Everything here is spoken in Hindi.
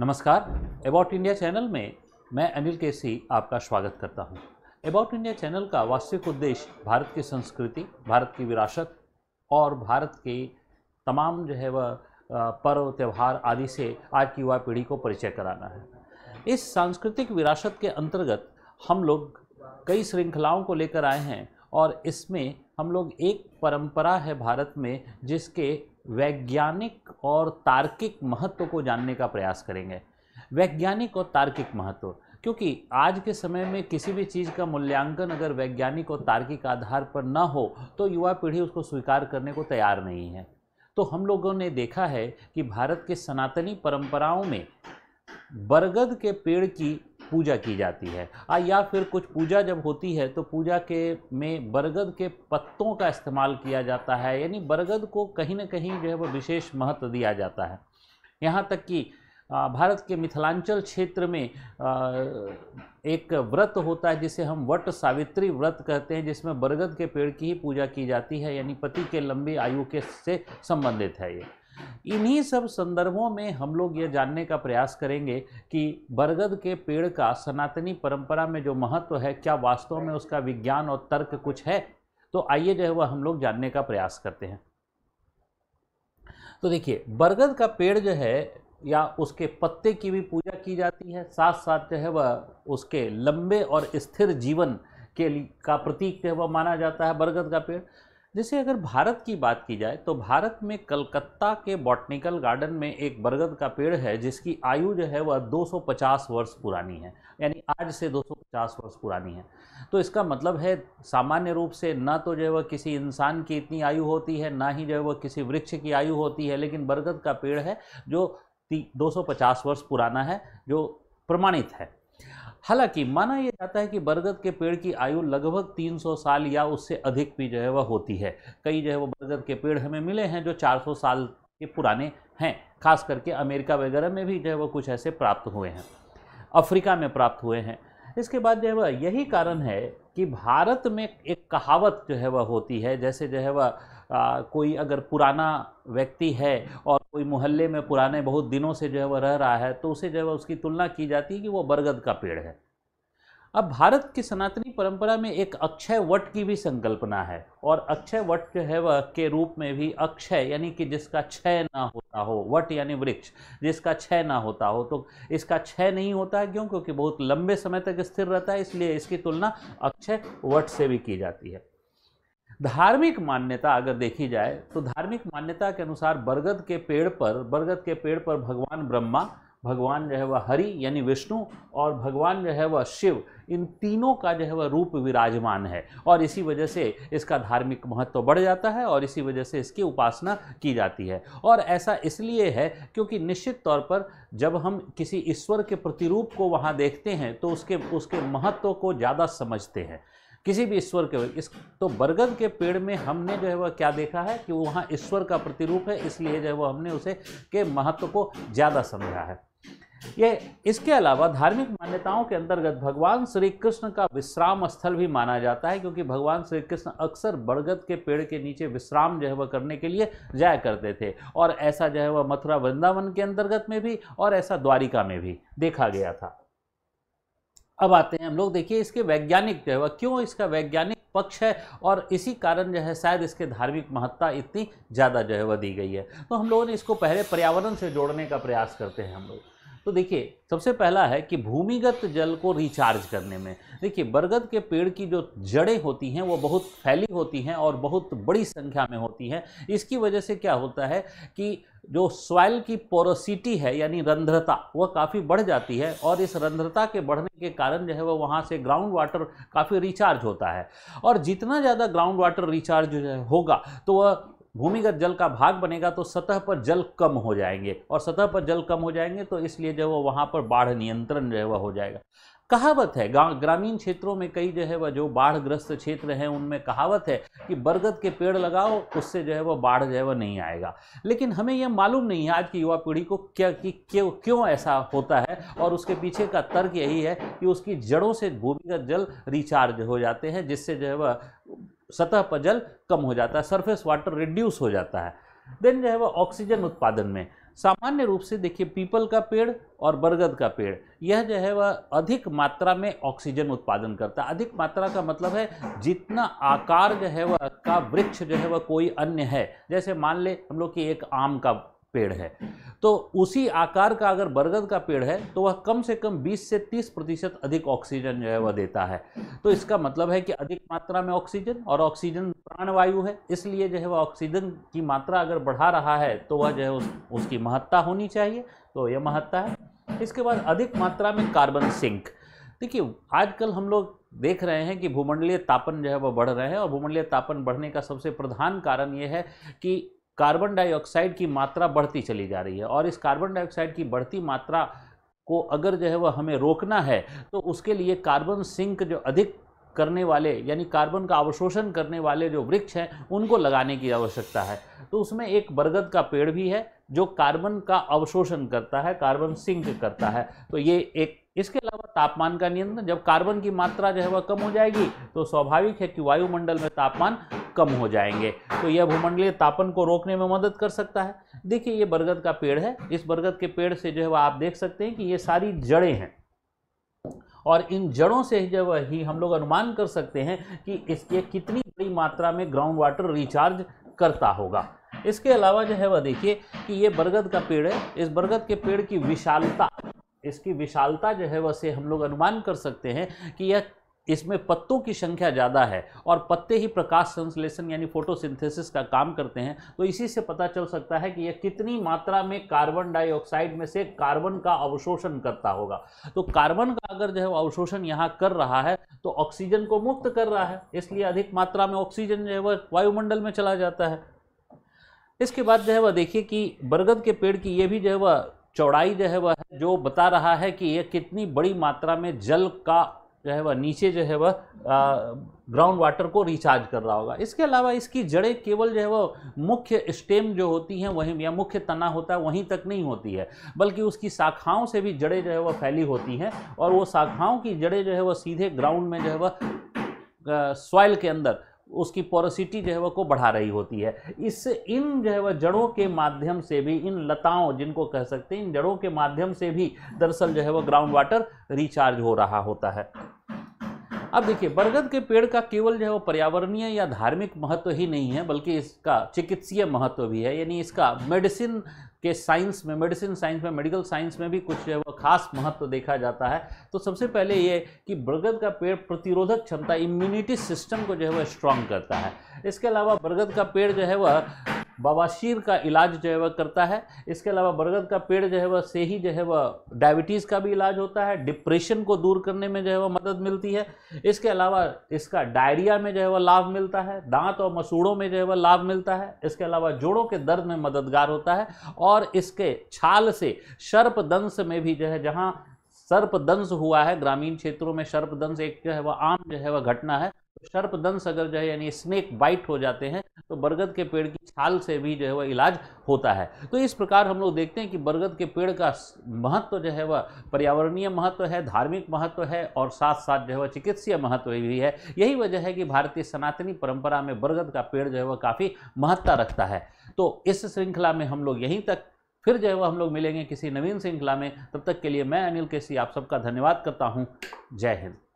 नमस्कार अबाउट इंडिया चैनल में मैं अनिल केसी आपका स्वागत करता हूं। अबाउट इंडिया चैनल का वास्तविक उद्देश्य भारत की संस्कृति भारत की विरासत और भारत के तमाम जो है वह पर्व त्यौहार आदि से आज की युवा पीढ़ी को परिचय कराना है इस सांस्कृतिक विरासत के अंतर्गत हम लोग कई श्रृंखलाओं को लेकर आए हैं और इसमें हम लोग एक परंपरा है भारत में जिसके वैज्ञानिक और तार्किक महत्व को जानने का प्रयास करेंगे वैज्ञानिक और तार्किक महत्व क्योंकि आज के समय में किसी भी चीज़ का मूल्यांकन अगर वैज्ञानिक और तार्किक आधार पर न हो तो युवा पीढ़ी उसको स्वीकार करने को तैयार नहीं है तो हम लोगों ने देखा है कि भारत के सनातनी परंपराओं में बरगद के पेड़ की पूजा की जाती है आ या फिर कुछ पूजा जब होती है तो पूजा के में बरगद के पत्तों का इस्तेमाल किया जाता है यानी बरगद को कहीं ना कहीं जो है वो विशेष महत्व दिया जाता है यहाँ तक कि भारत के मिथिलांचल क्षेत्र में एक व्रत होता है जिसे हम वट सावित्री व्रत कहते हैं जिसमें बरगद के पेड़ की ही पूजा की जाती है यानी पति के लंबी आयु के से संबंधित है ये इन्हीं सब संदर्भों में हम लोग ये जानने का प्रयास करेंगे कि बरगद के पेड़ का सनातनी परंपरा में जो महत्व है क्या वास्तव में उसका विज्ञान और तर्क कुछ है तो आइए जो है वह हम लोग जानने का प्रयास करते हैं तो देखिए बरगद का पेड़ जो है या उसके पत्ते की भी पूजा की जाती है साथ साथ जो है वह उसके लंबे और स्थिर जीवन के का प्रतीक जो है वह माना जाता है बरगद का पेड़ जैसे अगर भारत की बात की जाए तो भारत में कलकत्ता के बॉटनिकल गार्डन में एक बरगद का पेड़ है जिसकी आयु जो है वह 250 वर्ष पुरानी है यानी आज से 250 वर्ष पुरानी है तो इसका मतलब है सामान्य रूप से ना तो जो है वह किसी इंसान की इतनी आयु होती है ना ही जो है वह किसी वृक्ष की आयु होती है लेकिन बरगद का पेड़ है जो दो वर्ष पुराना है जो प्रमाणित है हालांकि माना यह जाता है कि बरगद के पेड़ की आयु लगभग 300 साल या उससे अधिक भी जो है वह होती है कई जो है वो बरगद के पेड़ हमें मिले हैं जो 400 साल के पुराने हैं खास करके अमेरिका वगैरह में भी जो है वो कुछ ऐसे प्राप्त हुए हैं अफ्रीका में प्राप्त हुए हैं इसके बाद जो है वह यही कारण है कि भारत में एक कहावत जो है वह होती है जैसे जो है वह कोई अगर पुराना व्यक्ति है और कोई मोहल्ले में पुराने बहुत दिनों से जो है वह रह रहा है तो उसे जो है उसकी तुलना की जाती है कि वो बरगद का पेड़ है अब भारत की सनातनी परंपरा में एक अक्षय वट की भी संकल्पना है और अक्षय वट जो है वह के रूप में भी अक्षय यानी कि जिसका क्षय ना होता हो वट यानी वृक्ष जिसका क्षय ना होता हो तो इसका क्षय नहीं होता है क्यों क्योंकि बहुत लंबे समय तक स्थिर रहता है इसलिए इसकी तुलना अक्षय वट से भी की जाती है धार्मिक मान्यता अगर देखी जाए तो धार्मिक मान्यता के अनुसार बरगद के पेड़ पर बरगद के पेड़ पर भगवान ब्रह्मा भगवान जो है वह हरि यानी विष्णु और भगवान जो है वह शिव इन तीनों का जो है वह रूप विराजमान है और इसी वजह से इसका धार्मिक महत्व बढ़ जाता है और इसी वजह से इसकी उपासना की जाती है और ऐसा इसलिए है क्योंकि निश्चित तौर पर जब हम किसी ईश्वर के प्रतिरूप को वहाँ देखते हैं तो उसके उसके महत्व को ज़्यादा समझते हैं किसी भी ईश्वर के इस तो बरगद के पेड़ में हमने जो है वह क्या देखा है कि वहाँ ईश्वर का प्रतिरूप है इसलिए जो है वह हमने उसे के महत्व को ज़्यादा समझा है ये इसके अलावा धार्मिक मान्यताओं के अंतर्गत भगवान श्री कृष्ण का विश्राम स्थल भी माना जाता है क्योंकि भगवान श्री कृष्ण अक्सर बरगद के पेड़ के नीचे विश्राम जो है वह करने के लिए जाया करते थे और ऐसा जो है वह मथुरा वृंदावन के अंतर्गत में भी और ऐसा द्वारिका में भी देखा गया था अब आते हैं हम लोग देखिए इसके वैज्ञानिक जो है वह क्यों इसका वैज्ञानिक पक्ष है और इसी कारण जो है शायद इसके धार्मिक महत्ता इतनी ज़्यादा जो है वह दी गई है तो हम लोगों ने इसको पहले पर्यावरण से जोड़ने का प्रयास करते हैं हम लोग तो देखिए सबसे पहला है कि भूमिगत जल को रिचार्ज करने में देखिए बरगद के पेड़ की जो जड़ें होती हैं वो बहुत फैली होती हैं और बहुत बड़ी संख्या में होती हैं इसकी वजह से क्या होता है कि जो सॉइल की पोरोसिटी है यानी रंध्रता वह काफ़ी बढ़ जाती है और इस रंध्रता के बढ़ने के कारण जो है वह वहाँ से ग्राउंड वाटर काफ़ी रिचार्ज होता है और जितना ज़्यादा ग्राउंड वाटर रिचार्ज होगा तो वह भूमिगत जल का भाग बनेगा तो सतह पर जल कम हो जाएंगे और सतह पर जल कम हो जाएंगे तो इसलिए जो वो वहाँ पर बाढ़ नियंत्रण जो है वह हो जाएगा कहावत है ग्रामीण क्षेत्रों में कई जो है वह जो बाढ़ग्रस्त क्षेत्र हैं उनमें कहावत है कि बरगद के पेड़ लगाओ उससे जो है वह बाढ़ जो है वह नहीं आएगा लेकिन हमें यह मालूम नहीं है आज की युवा पीढ़ी को क्या कि क्यों क्यों ऐसा होता है और उसके पीछे का तर्क यही है कि उसकी जड़ों से भूमिगत जल रिचार्ज हो जाते हैं जिससे जो है वह सतह पर जल कम हो जाता है सरफेस वाटर रिड्यूस हो जाता है देन जो है वह ऑक्सीजन उत्पादन में सामान्य रूप से देखिए पीपल का पेड़ और बरगद का पेड़ यह जो है वह अधिक मात्रा में ऑक्सीजन उत्पादन करता है अधिक मात्रा का मतलब है जितना आकार जो है वह का वृक्ष जो है वह कोई अन्य है जैसे मान ले हम लोग कि एक आम का पेड़ है तो उसी आकार का अगर बरगद का पेड़ है तो वह कम से कम 20 से 30 प्रतिशत अधिक ऑक्सीजन जो है वह देता है तो इसका मतलब है कि अधिक मात्रा में ऑक्सीजन और ऑक्सीजन प्राणवायु है इसलिए जो है वह ऑक्सीजन की मात्रा अगर बढ़ा रहा है तो वह जो है उस, उसकी महत्ता होनी चाहिए तो यह महत्ता है इसके बाद अधिक मात्रा में कार्बन सिंक देखिए आजकल हम लोग देख रहे हैं कि भूमंडलीय तापन जो है वह बढ़ रहे हैं और भूमंडलीय तापन बढ़ने का सबसे प्रधान कारण ये है कि कार्बन डाइऑक्साइड की मात्रा बढ़ती चली जा रही है और इस कार्बन डाइऑक्साइड की बढ़ती मात्रा को अगर जो है वह हमें रोकना है तो उसके लिए कार्बन सिंक जो अधिक करने वाले यानी कार्बन का अवशोषण करने वाले जो वृक्ष हैं उनको लगाने की आवश्यकता है तो उसमें एक बरगद का पेड़ भी है जो कार्बन का अवशोषण करता है कार्बन सिंक करता है तो ये एक इसके अलावा तापमान का नियंत्रण जब कार्बन की मात्रा जो है वह कम हो जाएगी तो स्वाभाविक है कि वायुमंडल में तापमान कम हो जाएंगे तो यह भूमंडलीय तापन को रोकने में मदद कर सकता है देखिए ये बरगद का पेड़ है इस बरगद के पेड़ से जो है वह आप देख सकते हैं कि ये सारी जड़ें हैं और इन जड़ों से जब ही हम लोग अनुमान कर सकते हैं कि इसके कितनी बड़ी मात्रा में ग्राउंड वाटर रिचार्ज करता होगा इसके अलावा जो है वह देखिए कि ये बरगद का पेड़ है इस बरगद के पेड़ की विशालता इसकी विशालता जो है वह से हम लोग अनुमान कर सकते हैं कि यह इसमें पत्तों की संख्या ज़्यादा है और पत्ते ही प्रकाश संश्लेषण यानी फोटोसिंथेसिस का काम करते हैं तो इसी से पता चल सकता है कि यह कितनी मात्रा में कार्बन डाइऑक्साइड में से कार्बन का अवशोषण करता होगा तो कार्बन का अगर जो है अवशोषण यहाँ कर रहा है तो ऑक्सीजन को मुक्त कर रहा है इसलिए अधिक मात्रा में ऑक्सीजन जो है वह वायुमंडल में चला जाता है इसके बाद जो है वह देखिए कि बरगद के पेड़ की ये भी जो है वह चौड़ाई जो है वह जो बता रहा है कि यह कितनी बड़ी मात्रा में जल का जो है वह नीचे जो है वह ग्राउंड वाटर को रिचार्ज कर रहा होगा इसके अलावा इसकी जड़ें केवल जो है वह मुख्य स्टेम जो होती हैं वहीं या मुख्य तना होता है वहीं तक नहीं होती है बल्कि उसकी शाखाओं से भी जड़ें जो है वह फैली होती हैं और वो शाखाओं की जड़ें जो है वह सीधे ग्राउंड में जो है वह सॉइल के अंदर उसकी पोरोसिटी जो है वह को बढ़ा रही होती है इससे इन जो है वह जड़ों के माध्यम से भी इन लताओं जिनको कह सकते हैं इन जड़ों के माध्यम से भी दरअसल जो है वह ग्राउंड वाटर रिचार्ज हो रहा होता है अब देखिए बरगद के पेड़ का केवल जो है वो पर्यावरणीय या धार्मिक महत्व ही नहीं है बल्कि इसका चिकित्सीय महत्व भी है यानी इसका मेडिसिन के साइंस में मेडिसिन साइंस में मेडिकल साइंस में भी कुछ जो है वो खास महत्व तो देखा जाता है तो सबसे पहले ये कि बरगद का पेड़ प्रतिरोधक क्षमता इम्यूनिटी सिस्टम को जो है वह स्ट्रांग करता है इसके अलावा बरगद का पेड़ जो है वह बवासीर का इलाज जो है वह करता है इसके अलावा बरगद का पेड़ जो है वह से ही जो है वह डायबिटीज़ का भी इलाज होता है डिप्रेशन को दूर करने में जो है वह मदद मिलती है इसके अलावा इसका डायरिया में जो है वह लाभ मिलता है दांत और मसूड़ों में जो है वह लाभ मिलता है इसके अलावा जोड़ों के दर्द में मददगार होता है और इसके छाल से सर्पदंश में भी जो है जहाँ सर्पदंश हुआ है ग्रामीण क्षेत्रों में सर्पदंश एक जो है वह आम जो है वह घटना है दंश अगर जो है यानी स्नेक बाइट हो जाते हैं तो बरगद के पेड़ की छाल से भी जो है वह इलाज होता है तो इस प्रकार हम लोग देखते हैं कि बरगद के पेड़ का महत्व तो जो है वह पर्यावरणीय महत्व है धार्मिक महत्व है और साथ साथ जो है वह चिकित्सीय महत्व भी है यही वजह है कि भारतीय सनातनी परंपरा में बरगद का पेड़ जो है वह काफ़ी महत्ता रखता है तो इस श्रृंखला में हम लोग यहीं तक फिर जो है वह हम लोग मिलेंगे किसी नवीन श्रृंखला में तब तक के लिए मैं अनिल केसी आप सबका धन्यवाद करता हूँ जय हिंद